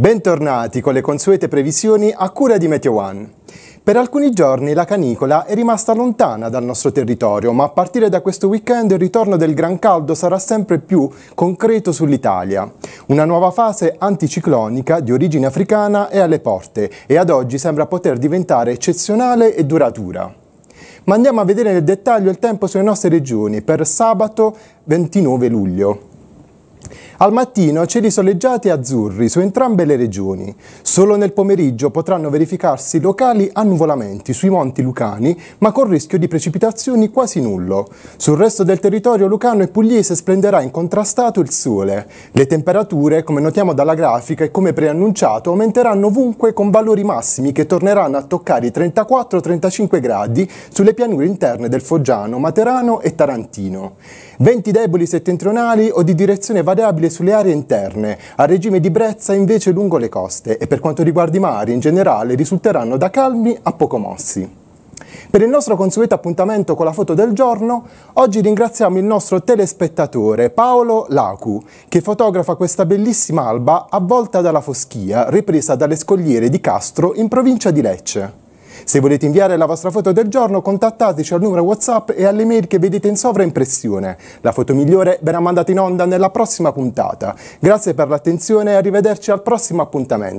Bentornati con le consuete previsioni a cura di Meteo One. Per alcuni giorni la canicola è rimasta lontana dal nostro territorio, ma a partire da questo weekend il ritorno del gran caldo sarà sempre più concreto sull'Italia. Una nuova fase anticiclonica di origine africana è alle porte e ad oggi sembra poter diventare eccezionale e duratura. Ma andiamo a vedere nel dettaglio il tempo sulle nostre regioni per sabato 29 luglio. Al mattino cieli soleggiati e azzurri su entrambe le regioni. Solo nel pomeriggio potranno verificarsi locali annuvolamenti sui monti lucani, ma con rischio di precipitazioni quasi nullo. Sul resto del territorio lucano e pugliese splenderà incontrastato il sole. Le temperature, come notiamo dalla grafica e come preannunciato, aumenteranno ovunque con valori massimi che torneranno a toccare i 34-35 gradi sulle pianure interne del Foggiano, Materano e Tarantino. Venti deboli settentrionali o di direzione variabile navigabile sulle aree interne, a regime di brezza invece lungo le coste e per quanto riguarda i mari in generale risulteranno da calmi a poco mossi. Per il nostro consueto appuntamento con la foto del giorno, oggi ringraziamo il nostro telespettatore Paolo Lacu, che fotografa questa bellissima alba avvolta dalla foschia, ripresa dalle scogliere di Castro in provincia di Lecce. Se volete inviare la vostra foto del giorno, contattateci al numero WhatsApp e all'email che vedete in sovraimpressione. La foto migliore verrà mandata in onda nella prossima puntata. Grazie per l'attenzione e arrivederci al prossimo appuntamento.